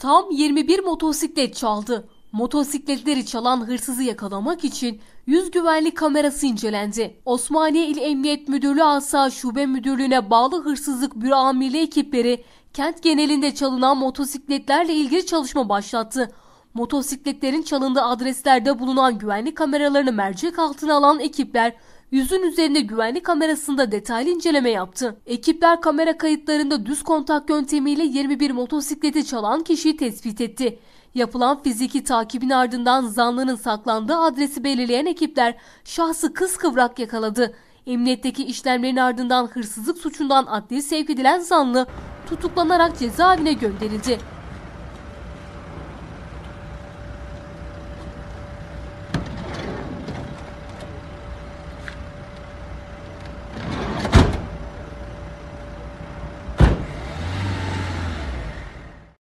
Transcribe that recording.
tam 21 motosiklet çaldı. Motosikletleri çalan hırsızı yakalamak için yüz güvenlik kamerası incelendi. Osmaniye İl Emniyet Müdürlüğü Asa Şube Müdürlüğü'ne bağlı hırsızlık büro amirliği ekipleri kent genelinde çalınan motosikletlerle ilgili çalışma başlattı. Motosikletlerin çalındığı adreslerde bulunan güvenlik kameralarını mercek altına alan ekipler yüzün üzerinde güvenlik kamerasında detaylı inceleme yaptı. Ekipler kamera kayıtlarında düz kontak yöntemiyle 21 motosikleti çalan kişiyi tespit etti. Yapılan fiziki takibin ardından zanlının saklandığı adresi belirleyen ekipler şahsı kız kıvrak yakaladı. Emniyetteki işlemlerin ardından hırsızlık suçundan adli sevk edilen zanlı tutuklanarak cezaevine gönderildi.